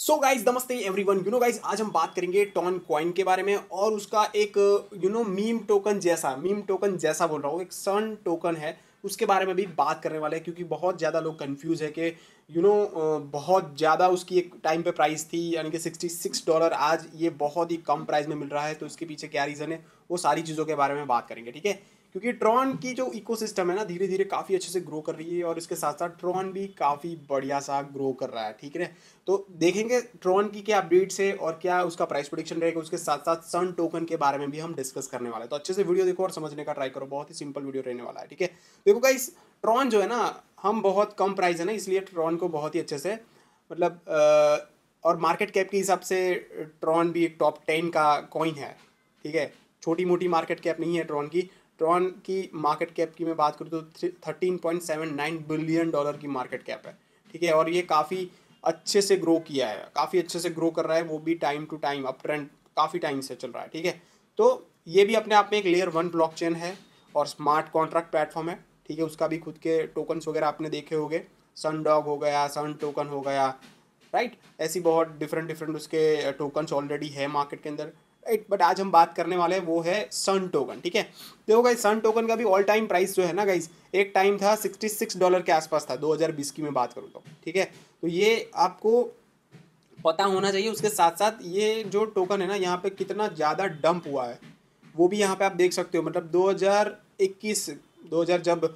सो guys नमस्ते one you know guys आज हम बात करेंगे टॉन क्वाइन के बारे में और उसका एक यू नो मीम टोकन जैसा मीम टोकन जैसा बोल रहा हूँ एक सन टोकन है उसके बारे में भी बात करने वाले हैं क्योंकि बहुत ज़्यादा लोग कन्फ्यूज़ है कि यू नो बहुत ज़्यादा उसकी एक टाइम पे प्राइस थी यानी कि सिक्सटी सिक्स डॉलर आज ये बहुत ही कम प्राइस में मिल रहा है तो इसके पीछे क्या रीज़न है वो सारी चीज़ों के बारे में बात करेंगे ठीक है क्योंकि ट्रॉन की जो इकोसिस्टम है ना धीरे धीरे काफ़ी अच्छे से ग्रो कर रही है और इसके साथ साथ ट्रॉन भी काफ़ी बढ़िया सा ग्रो कर रहा है ठीक है तो देखेंगे ट्रॉन की क्या अपडेट्स है और क्या उसका प्राइस प्रोडिक्शन रहेगा उसके साथ साथ सन टोकन के बारे में भी हम डिस्कस करने वाले हैं तो अच्छे से वीडियो देखो और समझने का ट्राई करो बहुत ही सिंपल वीडियो रहने वाला है ठीक है देखो का इस ट्रॉन जो है ना हम बहुत कम प्राइस है ना इसलिए ट्रॉन को बहुत ही अच्छे से मतलब और मार्केट कैप के हिसाब से ट्रॉन भी एक टॉप टेन का कॉइन है ठीक है छोटी मोटी मार्केट कैप नहीं है ट्रॉन की ट्रॉन की मार्केट कैप की मैं बात करूँ तो thirteen point seven nine billion dollar की मार्केट कैप है ठीक है और ये काफ़ी अच्छे से ग्रो किया है काफ़ी अच्छे से ग्रो कर रहा है वो भी time to time up trend काफ़ी टाइम से चल रहा है ठीक है तो ये भी अपने आप में एक लेयर वन चेन है और स्मार्ट कॉन्ट्रैक्ट प्लेटफॉर्म है ठीक है उसका भी खुद के टोकन्स वगैरह आपने देखे होंगे सन डॉग हो गया सन टोकन हो गया राइट ऐसी बहुत डिफरेंट डिफरेंट उसके टोकन्स ऑलरेडी है मार्केट के अंदर राइट बट आज हम बात करने वाले हैं वो है सन टोकन ठीक है देखो गाइज सन टोकन का भी ऑल टाइम प्राइस जो है ना गाइज एक टाइम था सिक्सटी सिक्स डॉलर के आसपास था दो हज़ार बीस की मैं बात करूँ तो ठीक है तो ये आपको पता होना चाहिए उसके साथ साथ ये जो टोकन है ना यहाँ पे कितना ज़्यादा डंप हुआ है वो भी यहाँ पे आप देख सकते हो मतलब 2021 2000 जब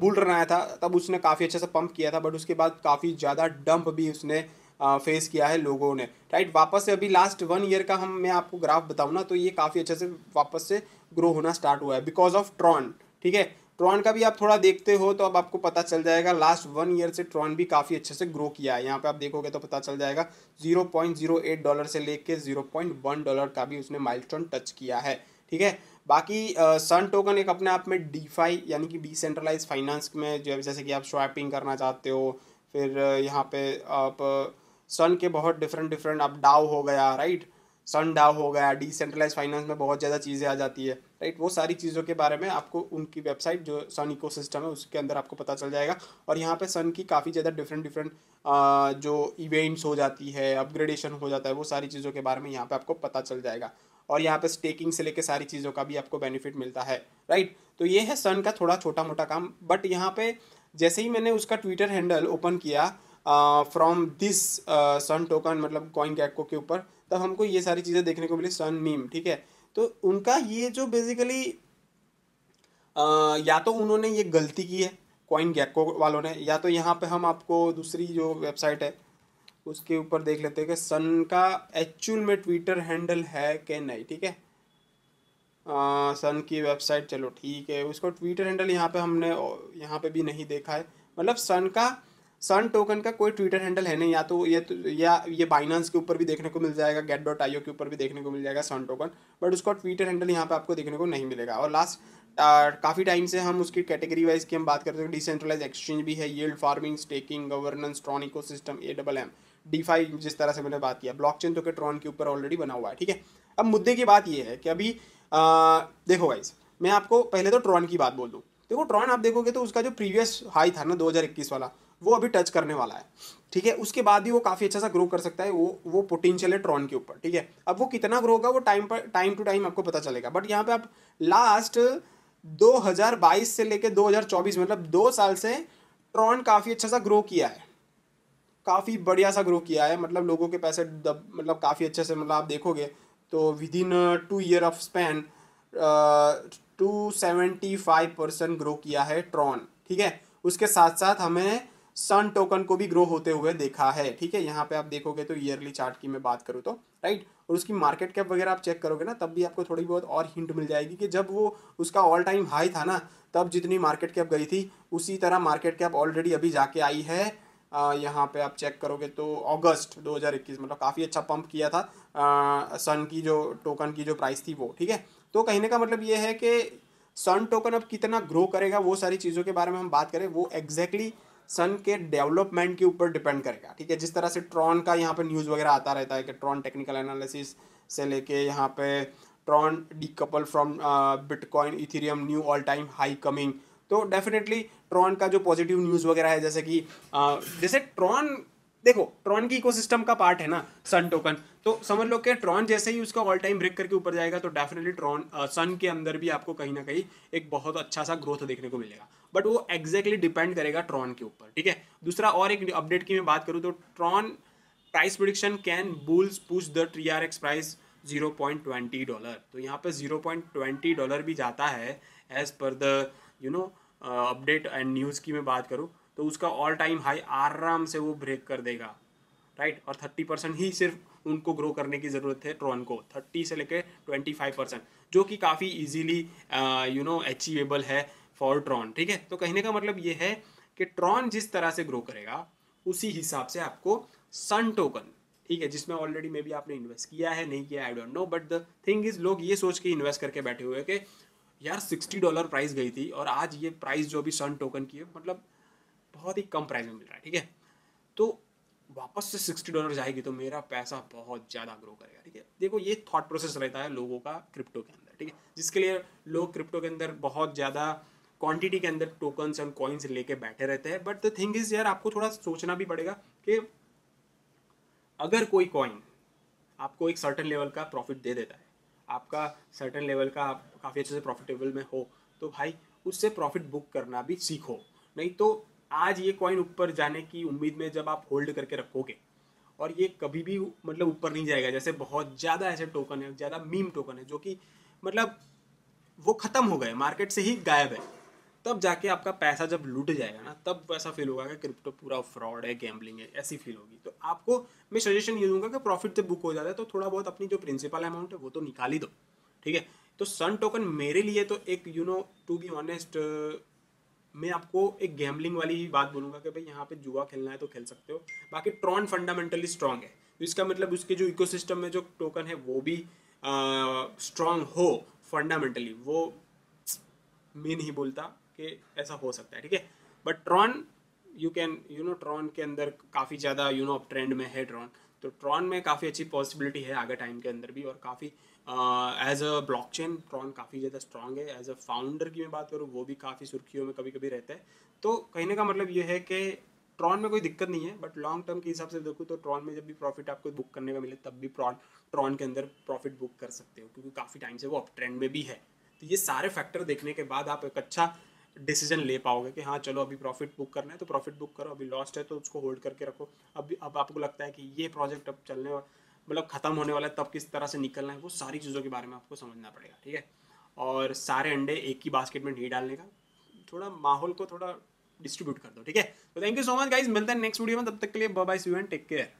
बुल रन आया था तब उसने काफ़ी अच्छा सा पंप किया था बट उसके बाद काफ़ी ज़्यादा डंप भी उसने फेस किया है लोगों ने राइट वापस से अभी लास्ट वन ईयर का हम मैं आपको ग्राफ बताऊँ ना तो ये काफ़ी अच्छे से वापस से ग्रो होना स्टार्ट हुआ है बिकॉज ऑफ ट्रॉन ठीक है ट्रॉन का भी आप थोड़ा देखते हो तो अब आपको पता चल जाएगा लास्ट वन ईयर से ट्रॉन भी काफ़ी अच्छे से ग्रो किया है यहाँ पे आप देखोगे तो पता चल जाएगा 0.08 डॉलर से लेके 0.1 डॉलर का भी उसने माइलस्टोन टच किया है ठीक है बाकी सन टोकन एक अपने आप में डीफाई यानी कि डिसेंट्रलाइज फाइनेंस में जो है जैसे कि आप स्वैपिंग करना चाहते हो फिर यहाँ पे आप सन के बहुत डिफरेंट डिफरेंट अब डाव हो गया राइट सन डाव हो गया डिसेंट्रलाइज फाइनेंस में बहुत ज़्यादा चीज़ें आ जाती है राइट वो सारी चीज़ों के बारे में आपको उनकी वेबसाइट जो सन इको सिस्टम है उसके अंदर आपको पता चल जाएगा और यहाँ पर सन की काफ़ी ज़्यादा डिफरेंट डिफरेंट जो इवेंट्स हो जाती है अपग्रेडेशन हो जाता है वो सारी चीज़ों के बारे में यहाँ पर आपको पता चल जाएगा और यहाँ पे स्टेकिंग से लेके सारी चीज़ों का भी आपको बेनिफिट मिलता है राइट तो ये है सन का थोड़ा छोटा मोटा काम बट यहाँ पे जैसे ही मैंने उसका ट्विटर हैंडल ओपन किया फ्रॉम दिस सन टोकन मतलब कॉइन कैको के ऊपर तब हमको ये सारी चीज़ें देखने को मिली सन मीम ठीक है तो उनका ये जो बेसिकली uh, या तो उन्होंने ये गलती की है कॉइन गैको वालों ने या तो यहाँ पे हम आपको दूसरी जो वेबसाइट है उसके ऊपर देख लेते हैं कि सन का एक्चुअल में ट्विटर हैंडल है कि नहीं ठीक है सन की वेबसाइट चलो ठीक है उसको ट्विटर हैंडल यहाँ पे हमने यहाँ पे भी नहीं देखा है मतलब सन का सन टोकन का कोई ट्विटर हैंडल है नहीं या तो ये तो या ये बाइनांस के ऊपर भी देखने को मिल जाएगा गेट डॉट आईओ के ऊपर भी देखने को मिल जाएगा सन टोकन बट उसका ट्विटर हैंडल यहाँ पे आपको देखने को नहीं मिलेगा और लास्ट काफ़ी टाइम से हम उसकी कैटेगरी वाइज की हम बात करते हैं डिसेंट्रलाइज एक्सचेंज भी है yield farming staking governance Tron ecosystem A double M D जिस तरह से मैंने बात किया ब्लॉक चेन तो के ट्रॉन के ऊपर ऑलरेडी बना हुआ है ठीक है अब मुद्दे की बात यह है कि अभी आ, देखो वाइज मैं आपको पहले तो ट्रॉन की बात बोल दूँ देखो ट्रॉन आप देखोगे तो उसका जो प्रीवियस हाई था ना दो वाला वो अभी टच करने वाला है ठीक है उसके बाद भी वो काफ़ी अच्छा सा ग्रो कर सकता है वो वो पोटेंशियल है ट्रॉन के ऊपर ठीक है अब वो कितना ग्रो होगा वो टाइम पर टाइम टू टाइम आपको पता चलेगा बट यहाँ पे आप लास्ट 2022 से लेकर 2024 मतलब दो साल से ट्रॉन काफ़ी अच्छा सा ग्रो किया है काफ़ी बढ़िया सा ग्रो किया है मतलब लोगों के पैसे दब मतलब काफ़ी अच्छे से मतलब आप देखोगे तो within two year of span two seventy five percent grow किया है ट्रॉन ठीक है उसके साथ साथ हमें सन टोकन को भी ग्रो होते हुए देखा है ठीक है यहाँ पे आप देखोगे तो ईयरली चार्ट की मैं बात करूँ तो राइट और उसकी मार्केट कैप वगैरह आप चेक करोगे ना तब भी आपको थोड़ी बहुत और हिंट मिल जाएगी कि जब वो उसका ऑल टाइम हाई था ना तब जितनी मार्केट कैप गई थी उसी तरह मार्केट कैप ऑलरेडी अभी जाके आई है यहाँ पे आप चेक करोगे तो अगस्त 2021 मतलब काफ़ी अच्छा पंप किया था आ, सन की जो टोकन की जो प्राइस थी वो ठीक है तो कहने का मतलब ये है कि सन टोकन अब कितना ग्रो करेगा वो सारी चीज़ों के बारे में हम बात करें वो एग्जैक्टली exactly सन के डेवलपमेंट के ऊपर डिपेंड करेगा ठीक है जिस तरह से ट्रॉन का यहाँ पे न्यूज़ वगैरह आता रहता है कि ट्रॉन टेक्निकल एनालिसिस से लेके यहाँ पे Tron decouple from Bitcoin Ethereum new all time high coming तो डेफिनेटली ट्रॉन का जो पॉजिटिव न्यूज़ वगैरह है जैसे कि uh, जैसे ट्रॉन देखो ट्रॉन की इकोसिस्टम का पार्ट है ना सन टोकन तो समझ लो कि ट्रॉन जैसे ही उसका ऑल टाइम ब्रेक करके ऊपर जाएगा तो डेफिनेटली ट्रॉन सन के अंदर भी आपको कहीं ना कहीं एक बहुत अच्छा सा ग्रोथ देखने को मिलेगा बट वो एग्जैक्टली डिपेंड करेगा ट्रॉन के ऊपर ठीक है दूसरा और एक अपडेट की मैं बात करूँ तो Tron price prediction can bulls push the T R X price zero point twenty dollar तो यहाँ पर जीरो पॉइंट ट्वेंटी डॉलर भी जाता है as per the you know update and news की मैं बात करूँ तो उसका ऑल टाइम हाई आराम से वो ब्रेक कर देगा राइट और थर्टी परसेंट ही सिर्फ उनको ग्रो करने की ज़रूरत है ट्रॉन को थर्टी से लेकर ट्वेंटी फाइव परसेंट जो कि काफ़ी ईजीली यू नो अचीवेबल है फॉर ट्रॉन ठीक है तो कहने का मतलब ये है कि ट्रॉन जिस तरह से ग्रो करेगा उसी हिसाब से आपको सन टोकन ठीक है जिसमें ऑलरेडी मे भी आपने इन्वेस्ट किया है नहीं किया I don't know but the thing is लोग ये सोच के इन्वेस्ट करके बैठे हुए कि यार सिक्सटी डॉलर प्राइस गई थी और आज ये प्राइस जो अभी सन टोकन की है मतलब बहुत ही कम प्राइस में मिल रहा है ठीक है तो वापस से सिक्सटी डॉलर जाएगी तो मेरा पैसा बहुत ज़्यादा ग्रो करेगा ठीक है देखो ये थॉट प्रोसेस रहता है लोगों का क्रिप्टो के अंदर ठीक है जिसके लिए लोग क्रिप्टो के अंदर बहुत ज़्यादा क्वांटिटी के अंदर टोकन्स एंड कॉइन्स लेके बैठे रहते हैं बट द थिंग इज़ यार आपको थोड़ा सोचना भी पड़ेगा कि अगर कोई कॉइन आपको एक सर्टन लेवल का प्रॉफिट दे देता है आपका सर्टन लेवल का आप काफ़ी अच्छे से प्रॉफिटेबल में हो तो भाई उससे प्रॉफिट बुक करना भी सीखो नहीं तो आज ये कॉइन ऊपर जाने की उम्मीद में जब आप होल्ड करके रखोगे और ये कभी भी मतलब ऊपर नहीं जाएगा जैसे बहुत ज़्यादा ऐसे टोकन है ज़्यादा मीम टोकन है जो कि मतलब वो ख़त्म हो गए मार्केट से ही गायब है तब जाके आपका पैसा जब लूट जाएगा ना तब वैसा फील होगा कि क्रिप्टो पूरा फ्रॉड है गैम्बलिंग है ऐसी फील होगी तो आपको मैं सजेशन ये दूंगा कि प्रॉफिट जब बुक हो जाता है तो थोड़ा बहुत अपनी जो प्रिंसिपल अमाउंट है वो तो निकाल ही दो ठीक है तो सन टोकन मेरे लिए तो एक you know to be honest मैं आपको एक गैमलिंग वाली ही बात बोलूँगा कि भाई यहाँ पे जुआ खेलना है तो खेल सकते हो बाकी ट्रॉन फंडामेंटली स्ट्रांग है तो इसका मतलब उसके जो इकोसिस्टम में जो टोकन है वो भी स्ट्रांग हो फंडामेंटली वो मैं नहीं बोलता कि ऐसा हो सकता है ठीक है but Tron you can you know Tron के अंदर काफ़ी ज़्यादा यू नो ट्रेंड में है ट्रॉन तो ट्रॉन में काफ़ी अच्छी पॉसिबिलिटी है आगे टाइम के अंदर भी और काफ़ी as a blockchain Tron काफ़ी ज़्यादा स्ट्रॉन्ग है एज अ फाउंडर की मैं बात करूँ वो भी काफ़ी सुर्खियों में कभी कभी रहता है तो कहने का मतलब ये है कि ट्रॉन में कोई दिक्कत नहीं है बट लॉन्ग टर्म के हिसाब से देखो तो ट्रॉन में जब भी प्रॉफिट आपको बुक करने का मिले तब भी ट्रॉन ट्रॉन के अंदर प्रॉफिट बुक कर सकते हो क्योंकि काफ़ी टाइम से वो अप ट्रेंड में भी है तो ये सारे फैक्टर देखने के बाद आप एक अच्छा डिसीजन ले पाओगे कि हाँ चलो अभी प्रॉफिट बुक करना है तो प्रॉफिट बुक करो अभी लॉस्ट है तो उसको होल्ड करके रखो अभी अब आपको लगता है कि ये प्रोजेक्ट अब चलने मतलब ख़त्म होने वाला है तब किस तरह से निकलना है वो सारी चीज़ों के बारे में आपको समझना पड़ेगा ठीक है और सारे अंडे एक ही बास्केट में नहीं डालने का थोड़ा माहौल को थोड़ा डिस्ट्रीब्यूट कर दो ठीक है तो thank you so much guys मिलते हैं नेक्स्ट वीडियो में तब तक के लिए bye see and take care